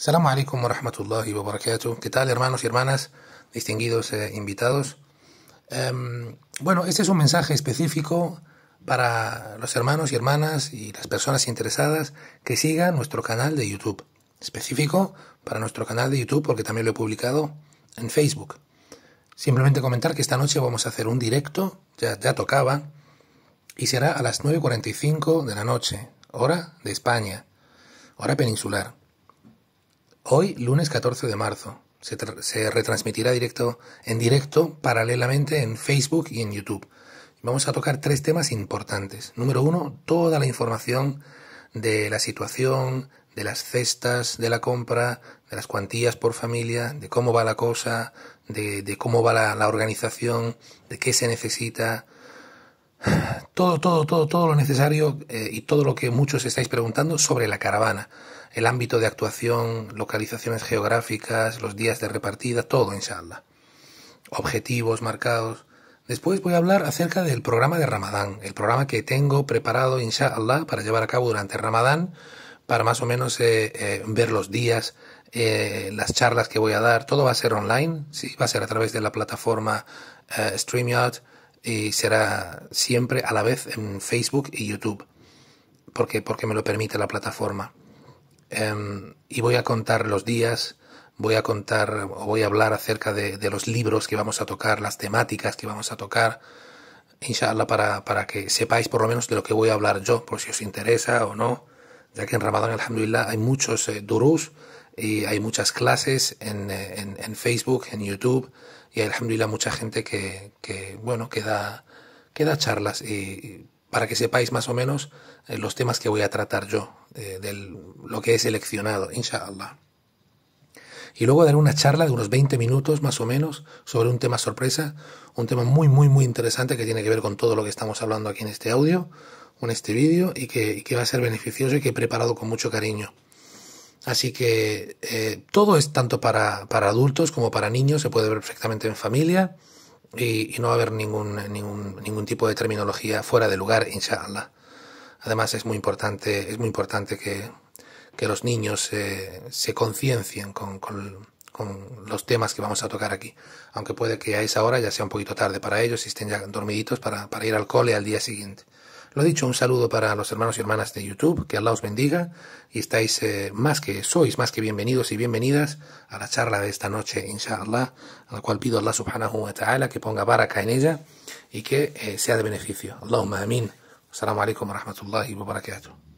Salam alaikum wa rahmatullahi wa ¿Qué tal, hermanos y hermanas, distinguidos eh, invitados? Em, bueno, este es un mensaje específico para los hermanos y hermanas y las personas interesadas que sigan nuestro canal de YouTube. Específico para nuestro canal de YouTube porque también lo he publicado en Facebook. Simplemente comentar que esta noche vamos a hacer un directo, ya, ya tocaba, y será a las 9.45 de la noche, hora de España, hora peninsular. Hoy, lunes 14 de marzo, se, retransmitirá directo, en directo paralelamente en Facebook y en YouTube. Vamos a tocar tres temas importantes. Número uno, toda la información de la situación, de las cestas de la compra, de las cuantías por familia, de cómo va la cosa, de, cómo va la organización, de qué se necesita, todo, todo, todo, todo lo necesario eh, y todo lo que muchos estáis preguntando sobre la caravana, el ámbito de actuación, localizaciones geográficas, los días de repartida, todo, inshallah. Objetivos marcados. Después voy a hablar acerca del programa de Ramadán, el programa que tengo preparado, inshallah, para llevar a cabo durante Ramadán, para más o menos eh, eh, ver los días, las charlas que voy a dar. Todo va a ser online, sí, va a ser a través de la plataforma StreamYard y será siempre a la vez en Facebook y YouTube, porque, porque me lo permite la plataforma. Em, y voy a contar los días, voy a contar o voy a hablar acerca de, los libros que vamos a tocar, las temáticas que vamos a tocar, inshallah, para, para que sepáis por lo menos de lo que voy a hablar yo, por si os interesa o no, ya que en Ramadán, alhamdulillah, hay muchos eh, durús, y hay muchas clases eh, en, Facebook, en YouTube y alhamdulillah mucha gente que, bueno, que da, charlas para que sepáis más o menos eh, los temas que voy a tratar yo, eh, de lo que he seleccionado, inshallah. Y luego daré una charla de unos 20 minutos más o menos sobre un tema sorpresa, un tema muy, muy, muy interesante que tiene que ver con todo lo que estamos hablando aquí en este audio, en este vídeo, y que, y que va a ser beneficioso y que he preparado con mucho cariño. Así que eh, todo es tanto para, adultos como para niños, se puede ver perfectamente en familia y, y no va a haber ningún, ningún, ningún, tipo de terminología fuera de lugar, inshallah. Además es muy importante, es muy importante que, los niños eh, se conciencien con, los temas que vamos a tocar aquí, aunque puede que a esa hora ya sea un poquito tarde para ellos y estén ya dormiditos para, para ir al cole al día siguiente. Lo dicho, un saludo para los hermanos y hermanas de YouTube, que Allah os bendiga y estáis eh, más que, sois más que bienvenidos y bienvenidas a la charla de esta noche, inshallah, a la cual pido a Allah subhanahu wa ta'ala que ponga baraka en ella y que eh, sea de beneficio. Allahumma amin. Assalamu alaikum wa rahmatullahi wa barakatuh.